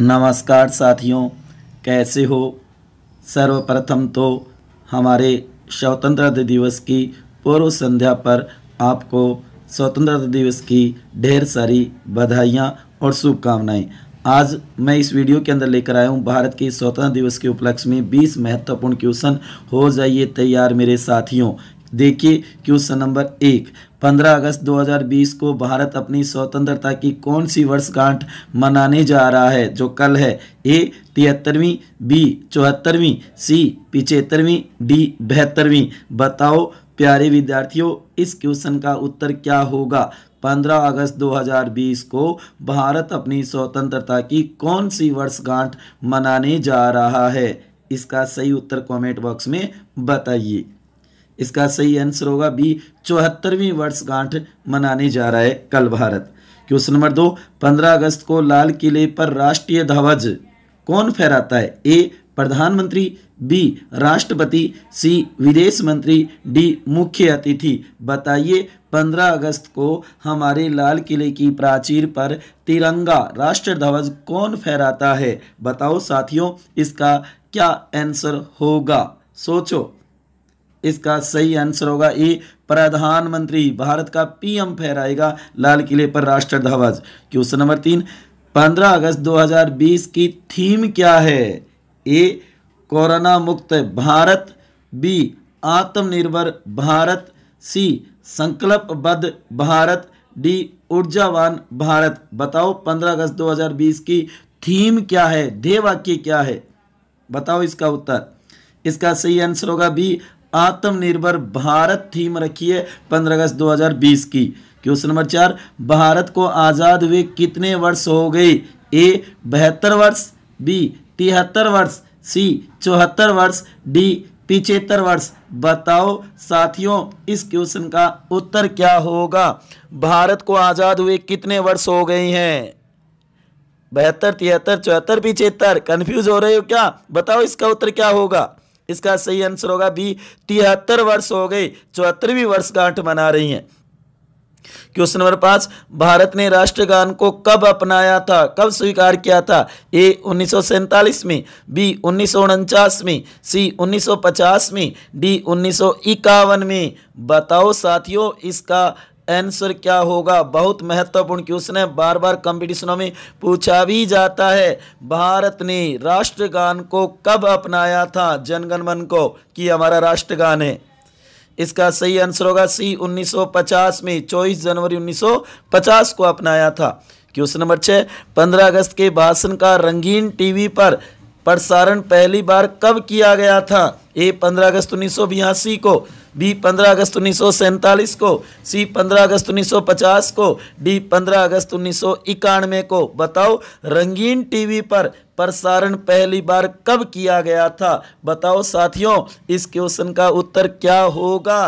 नमस्कार साथियों कैसे हो सर्वप्रथम तो हमारे स्वतंत्रता दिवस की पूर्व संध्या पर आपको स्वतंत्रता दिवस की ढेर सारी बधाइयाँ और शुभकामनाएं आज मैं इस वीडियो के अंदर लेकर आया हूँ भारत के स्वतंत्रता दिवस के उपलक्ष्य में 20 महत्वपूर्ण क्वेश्चन हो जाइए तैयार मेरे साथियों देखिए क्वेश्चन नंबर एक 15 अगस्त 2020 को भारत अपनी स्वतंत्रता की कौन सी वर्षगांठ मनाने जा रहा है जो कल है ए तिहत्तरवीं बी चौहत्तरवीं सी पिचहत्तरवीं डी बहत्तरवीं बताओ प्यारे विद्यार्थियों इस क्वेश्चन का उत्तर क्या होगा 15 अगस्त 2020 को भारत अपनी स्वतंत्रता की कौन सी वर्षगांठ मनाने जा रहा है इसका सही उत्तर कमेंट बॉक्स में बताइए इसका सही आंसर होगा बी चौहत्तरवीं वर्षगांठ मनाने जा रहा है कल भारत क्वेश्चन नंबर दो पंद्रह अगस्त को लाल किले पर राष्ट्रीय ध्वज कौन फहराता है ए प्रधानमंत्री बी राष्ट्रपति सी विदेश मंत्री डी मुख्य अतिथि बताइए 15 अगस्त को हमारे लाल किले की प्राचीर पर तिरंगा राष्ट्र ध्वज कौन फहराता है बताओ साथियों इसका क्या आंसर होगा सोचो इसका सही आंसर होगा ए प्रधानमंत्री भारत का पीएम फहराएगा लाल किले पर राष्ट्र ध्वज क्वेश्चन नंबर तीन पंद्रह अगस्त 2020 की थीम क्या है ए कोरोना मुक्त भारत बी आत्मनिर्भर भारत सी संकल्पबद्ध भारत डी ऊर्जावान भारत बताओ 15 अगस्त 2020 की थीम क्या है ध्येय वाक्य क्या है बताओ इसका उत्तर इसका सही आंसर होगा बी आत्मनिर्भर भारत थीम रखी है पंद्रह अगस्त 2020 की क्वेश्चन नंबर चार भारत को आज़ाद हुए कितने वर्ष हो गए ए बहत्तर वर्ष बी तिहत्तर वर्ष सी चौहत्तर वर्ष डी पिछहत्तर वर्ष बताओ साथियों इस क्वेश्चन का उत्तर क्या होगा भारत को आज़ाद हुए कितने वर्ष हो गए हैं बहत्तर तिहत्तर चौहत्तर पिछहत्तर कन्फ्यूज हो रहे हो क्या बताओ इसका उत्तर क्या होगा इसका सही आंसर होगा बी तिहत्तर वर्ष हो गए चौहत्तरवीं वर्षगांठ मना रही हैं क्वेश्चन नंबर पांच भारत ने राष्ट्रगान को कब अपनाया था कब स्वीकार किया था ए उन्नीस में बी उन्नीस में सी 1950 में डी उन्नीस में बताओ साथियों इसका आंसर क्या होगा बहुत महत्वपूर्ण क्वेश्चन है बार बार कंपटीशनों में पूछा भी जाता है भारत ने राष्ट्रगान को कब अपनाया था जनगणमन को कि हमारा राष्ट्रगान है इसका सही आंसर होगा सी 1950 में 24 जनवरी 1950 को अपनाया था क्वेश्चन नंबर छः पंद्रह अगस्त के भाषण का रंगीन टीवी पर प्रसारण पहली बार कब किया गया था ए पंद्रह अगस्त उन्नीस को बी पंद्रह अगस्त उन्नीस को सी पंद्रह अगस्त 1950 को डी पंद्रह अगस्त उन्नीस को बताओ रंगीन टीवी पर प्रसारण पहली बार कब किया गया था बताओ साथियों इस क्वेश्चन का उत्तर क्या होगा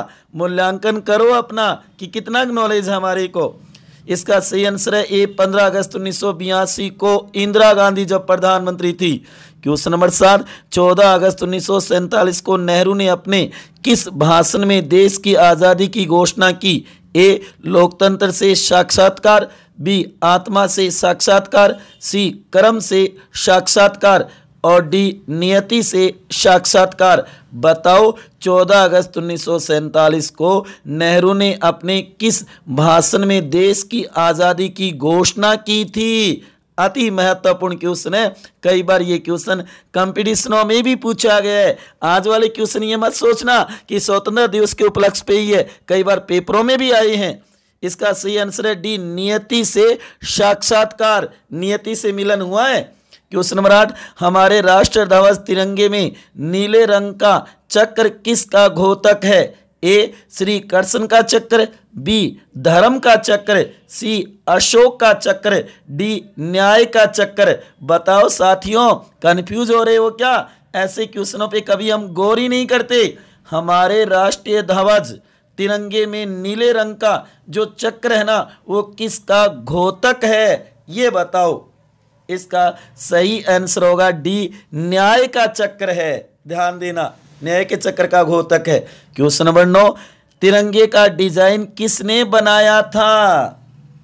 मूल्यांकन करो अपना कि कितना नॉलेज है हमारे को इसका सही आंसर है ए 15 अगस्त उन्नीस को इंदिरा गांधी जब प्रधानमंत्री थी क्वेश्चन नंबर सात चौदह अगस्त उन्नीस को नेहरू ने अपने किस भाषण में देश की आज़ादी की घोषणा की ए लोकतंत्र से साक्षात्कार बी आत्मा से साक्षात्कार सी कर्म से साक्षात्कार और डी नियति से साक्षात्कार बताओ 14 अगस्त उन्नीस को नेहरू ने अपने किस भाषण में देश की आज़ादी की घोषणा की थी अति महत्वपूर्ण क्वेश्चन है कई बार ये क्वेश्चन कंपटीशनों में भी पूछा गया है आज वाले क्वेश्चन ये मत सोचना कि स्वतंत्र दिवस के उपलक्ष्य पे ही है कई बार पेपरों में भी आए हैं इसका सही आंसर है डी नियति से साक्षात्कार नियति से मिलन हुआ है क्वेश्चन सम्राट हमारे राष्ट्र ध्वज तिरंगे में नीले रंग का चक्र किसका घोतक है ए श्री कृष्ण का चक्र बी धर्म का चक्र सी अशोक का चक्र डी न्याय का चक्र बताओ साथियों कंफ्यूज हो रहे हो क्या ऐसे क्वेश्चनों पे कभी हम गौर ही नहीं करते हमारे राष्ट्रीय ध्वज तिरंगे में नीले रंग का जो चक्र है ना वो किसका घोतक है ये बताओ इसका सही आंसर होगा डी न्याय का चक्र है ध्यान देना न्याय के चक्र का घोतक है क्वेश्चन नंबर नौ तिरंगे का डिजाइन किसने बनाया था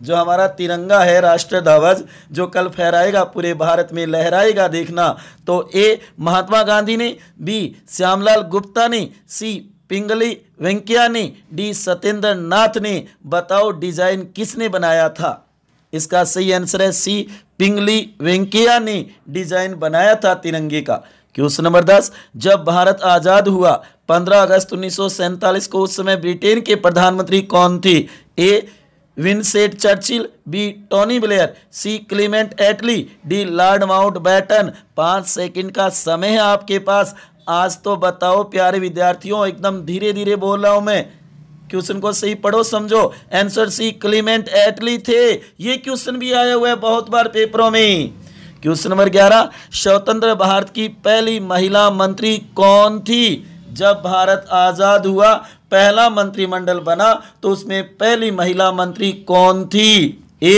जो हमारा तिरंगा है राष्ट्र ध्वज जो कल फहराएगा पूरे भारत में लहराएगा देखना तो ए महात्मा गांधी ने बी श्यामलाल गुप्ता ने सी पिंगली वेंकैया ने डी सत्येंद्र नाथ ने बताओ डिजाइन किसने बनाया था इसका सही आंसर है सी पिंगली वेंकैया ने डिजाइन बनाया था तिरंगे का क्वेश्चन नंबर दस जब भारत आज़ाद हुआ 15 अगस्त उन्नीस को उस समय ब्रिटेन के प्रधानमंत्री कौन थे A Winston Churchill B Tony Blair C Clement Attlee D Lord Mountbatten पाँच सेकंड का समय है आपके पास आज तो बताओ प्यारे विद्यार्थियों एकदम धीरे धीरे बोल रहा हूँ मैं क्वेश्चन को सही पढ़ो समझो आंसर सी क्लीमेंट एटली थे ये क्वेश्चन भी आया हुआ है बहुत बार पेपरों में क्वेश्चन नंबर ग्यारह स्वतंत्र भारत की पहली महिला मंत्री कौन थी जब भारत आज़ाद हुआ पहला मंत्रिमंडल बना तो उसमें पहली महिला मंत्री कौन थी A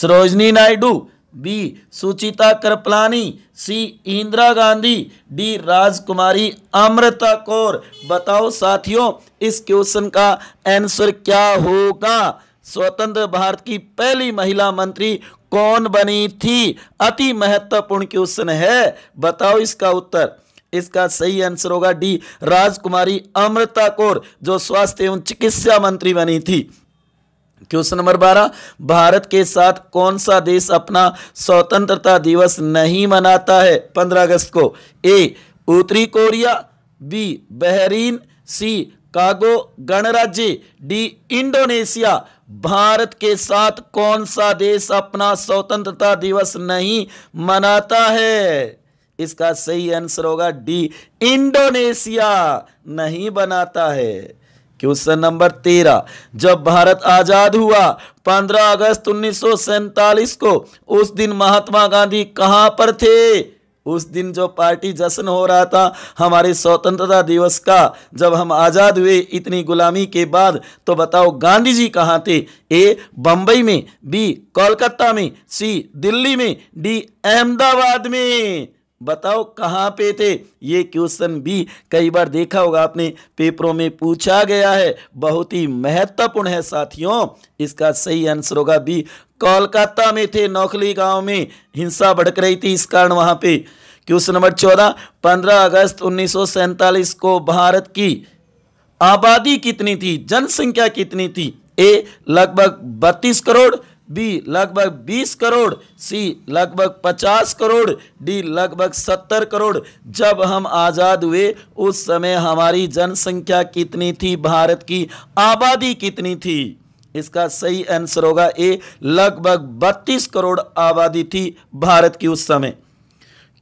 Sarojini Naidu B Sucheta Kripalani C Indira Gandhi D Rajkumari Amrita Kaur बताओ साथियों इस क्वेश्चन का आंसर क्या होगा स्वतंत्र भारत की पहली महिला मंत्री कौन बनी थी अति महत्वपूर्ण क्वेश्चन है बताओ इसका उत्तर इसका सही आंसर होगा डी राजकुमारी अमृता कौर जो स्वास्थ्य एवं चिकित्सा मंत्री बनी थी क्वेश्चन नंबर बारह भारत के साथ कौन सा देश अपना स्वतंत्रता दिवस नहीं मनाता है पंद्रह अगस्त को ए उत्तरी कोरिया बी बहरीन सी कागो गणराज्य डी इंडोनेशिया भारत के साथ कौन सा देश अपना स्वतंत्रता दिवस नहीं मनाता है इसका सही आंसर होगा डी इंडोनेशिया नहीं बनाता है क्वेश्चन नंबर तेरह जब भारत आज़ाद हुआ पंद्रह अगस्त उन्नीस को उस दिन महात्मा गांधी कहाँ पर थे उस दिन जो पार्टी जश्न हो रहा था हमारे स्वतंत्रता दिवस का जब हम आज़ाद हुए इतनी गुलामी के बाद तो बताओ गांधी जी कहाँ थे ए बम्बई में बी कोलकाता में सी दिल्ली में डी अहमदाबाद में बताओ कहाँ पे थे ये क्वेश्चन भी कई बार देखा होगा आपने पेपरों में पूछा गया है बहुत ही महत्वपूर्ण है साथियों इसका सही आंसर होगा बी कोलकाता में थे नौखली गांव में हिंसा भड़क रही थी इस कारण वहां पे क्वेश्चन नंबर चौदह पंद्रह अगस्त उन्नीस को भारत की आबादी कितनी थी जनसंख्या कितनी थी ए लगभग बत्तीस करोड़ बी लगभग 20 करोड़ सी लगभग 50 करोड़ डी लगभग 70 करोड़ जब हम आज़ाद हुए उस समय हमारी जनसंख्या कितनी थी भारत की आबादी कितनी थी इसका सही आंसर होगा ए लगभग 32 करोड़ आबादी थी भारत की उस समय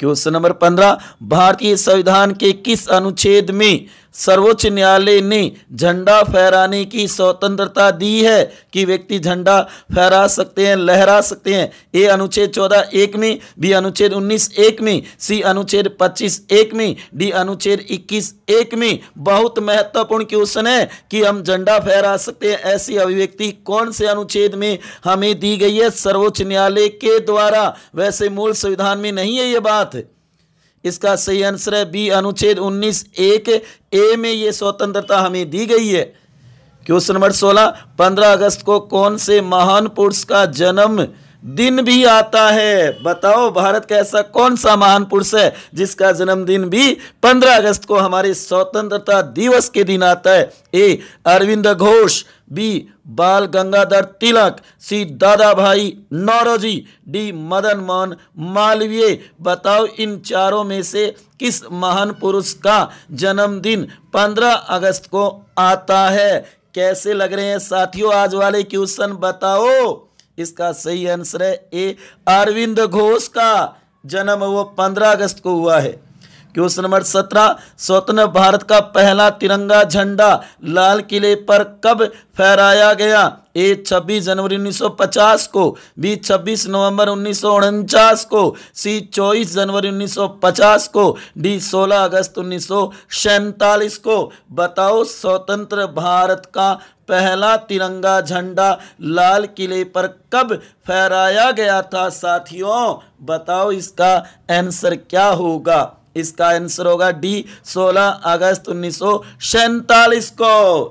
क्वेश्चन नंबर 15 भारतीय संविधान के किस अनुच्छेद में सर्वोच्च न्यायालय ने झंडा फहराने की स्वतंत्रता दी है कि व्यक्ति झंडा फहरा सकते हैं लहरा सकते हैं ए अनुच्छेद चौदह एक में बी अनुच्छेद उन्नीस एक में सी अनुच्छेद पच्चीस एक में डी अनुच्छेद इक्कीस एक में बहुत महत्वपूर्ण क्वेश्चन है कि हम झंडा फहरा सकते हैं ऐसी अभिव्यक्ति कौन से अनुच्छेद में हमें दी गई है सर्वोच्च न्यायालय के द्वारा वैसे मूल संविधान में नहीं है ये बात इसका सही आंसर है बी अनुच्छेद उन्नीस एक ए में ये स्वतंत्रता हमें दी गई है क्वेश्चन नंबर सोलह पंद्रह अगस्त को कौन से महान पुरुष का जन्म दिन भी आता है बताओ भारत का ऐसा कौन सा महान पुरुष है जिसका जन्मदिन भी 15 अगस्त को हमारे स्वतंत्रता दिवस के दिन आता है ए अरविंद घोष बी बाल गंगाधर तिलक श्री दादा भाई नौरोजी डी मदन मोहन मालवीय बताओ इन चारों में से किस महान पुरुष का जन्मदिन 15 अगस्त को आता है कैसे लग रहे हैं साथियों आज वाले क्वेश्चन बताओ इसका सही आंसर है ए अरविंद घोष का जन्म वो पंद्रह अगस्त को हुआ है क्वेश्चन नंबर सत्रह स्वतंत्र भारत का पहला तिरंगा झंडा लाल किले पर कब फहराया गया ए 26 जनवरी 1950 को बी 26 नवंबर उन्नीस को सी 24 जनवरी 1950 को डी 16 अगस्त उन्नीस को बताओ स्वतंत्र भारत का पहला तिरंगा झंडा लाल किले पर कब फहराया गया था साथियों बताओ इसका आंसर क्या होगा इसका आंसर होगा डी 16 अगस्त उन्नीस को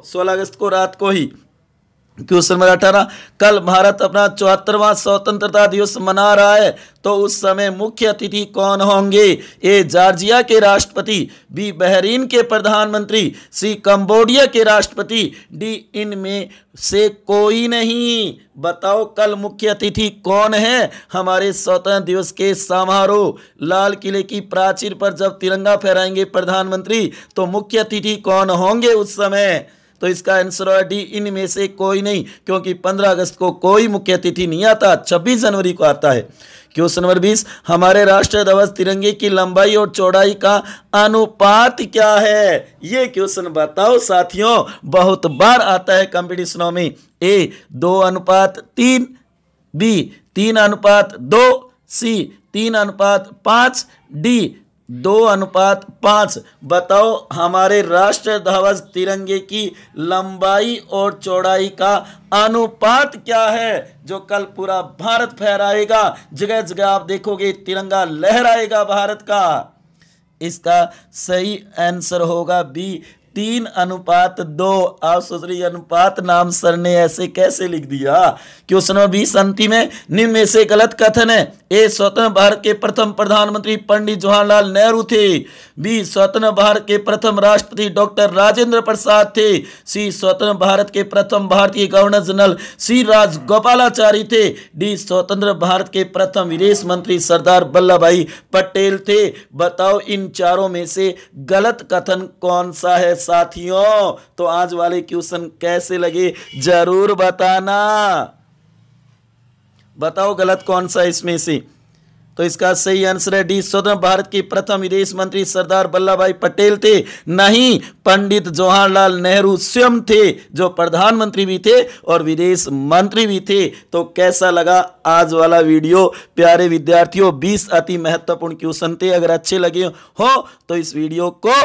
16 अगस्त को रात को ही क्वेश्चन नंबर अठारह कल भारत अपना चौहत्तरवां स्वतंत्रता दिवस मना रहा है तो उस समय मुख्य अतिथि कौन होंगे ए जार्जिया के राष्ट्रपति बी बहरीन के प्रधानमंत्री सी कंबोडिया के राष्ट्रपति डी इनमें से कोई नहीं बताओ कल मुख्य अतिथि कौन है हमारे स्वतंत्र दिवस के समारोह लाल किले की प्राचीर पर जब तिरंगा फहराएंगे प्रधानमंत्री तो मुख्य अतिथि कौन होंगे उस समय तो इसका आंसर होगा डी इनमें से कोई नहीं क्योंकि 15 अगस्त को कोई मुख्य अतिथि नहीं आता 26 जनवरी को आता है क्वेश्चन नंबर 20 हमारे राष्ट्रीय ध्वज तिरंगे की लंबाई और चौड़ाई का अनुपात क्या है ये क्वेश्चन बताओ साथियों बहुत बार आता है कॉम्पिटिशनों में ए दो अनुपात तीन बी तीन अनुपात दो सी तीन अनुपात पांच डी दो अनुपात पाँच बताओ हमारे राष्ट्र ध्वज तिरंगे की लंबाई और चौड़ाई का अनुपात क्या है जो कल पूरा भारत फहराएगा जगह जगह आप देखोगे तिरंगा लहराएगा भारत का इसका सही आंसर होगा बी तीन अनुपात दो आप सोच रही अनुपात नाम सर ने ऐसे कैसे लिख दिया क्वेश्चन नंबर बीस अंतिम है निम्न से गलत कथन है ए स्वतंत्र भारत के प्रथम प्रधानमंत्री पंडित जवाहरलाल नेहरू थे बी स्वतंत्र भारत के प्रथम राष्ट्रपति डॉक्टर राजेंद्र प्रसाद थे सी स्वतंत्र भारत के प्रथम भारतीय गवर्नर जनरल सी राजगोपालाचारी थे डी स्वतंत्र भारत के प्रथम विदेश मंत्री सरदार वल्लभ भाई पटेल थे बताओ इन चारों में से गलत कथन कौन सा है साथियों तो आज वाले क्वेश्चन कैसे लगे जरूर बताना बताओ गलत कौन सा इसमें से तो इसका सही आंसर है डी स्वतंत्र भारत की प्रथम विदेश मंत्री सरदार वल्लभ भाई पटेल थे नहीं पंडित जवाहरलाल नेहरू स्वयं थे जो प्रधानमंत्री भी थे और विदेश मंत्री भी थे तो कैसा लगा आज वाला वीडियो प्यारे विद्यार्थियों 20 अति महत्वपूर्ण क्वेश्चन थे अगर अच्छे लगे हो तो इस वीडियो को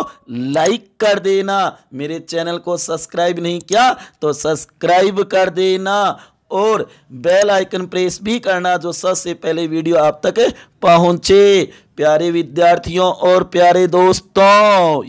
लाइक कर देना मेरे चैनल को सब्सक्राइब नहीं किया तो सब्सक्राइब कर देना और बेल आइकन प्रेस भी करना जो सबसे पहले वीडियो आप तक पहुंचे प्यारे विद्यार्थियों और प्यारे दोस्तों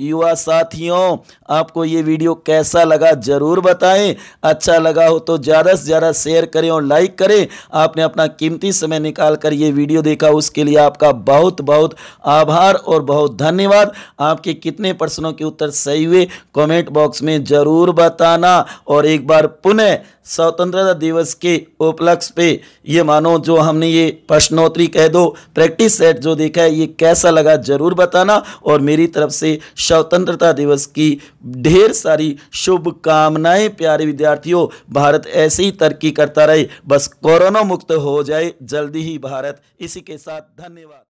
युवा साथियों आपको ये वीडियो कैसा लगा ज़रूर बताएं अच्छा लगा हो तो ज़्यादा से ज़्यादा शेयर करें और लाइक करें आपने अपना कीमती समय निकाल कर ये वीडियो देखा उसके लिए आपका बहुत बहुत आभार और बहुत धन्यवाद आपके कितने प्रश्नों के उत्तर सही हुए कॉमेंट बॉक्स में ज़रूर बताना और एक बार पुनः स्वतंत्रता दिवस के उपलक्ष्य पे ये मानो जो हमने ये प्रश्नोत्तरी कह दो प्रैक्टिस सेट जो देखा है ये कैसा लगा ज़रूर बताना और मेरी तरफ से स्वतंत्रता दिवस की ढेर सारी शुभकामनाएं प्यारे विद्यार्थियों भारत ऐसे ही तरक्की करता रहे बस कोरोना मुक्त हो जाए जल्दी ही भारत इसी के साथ धन्यवाद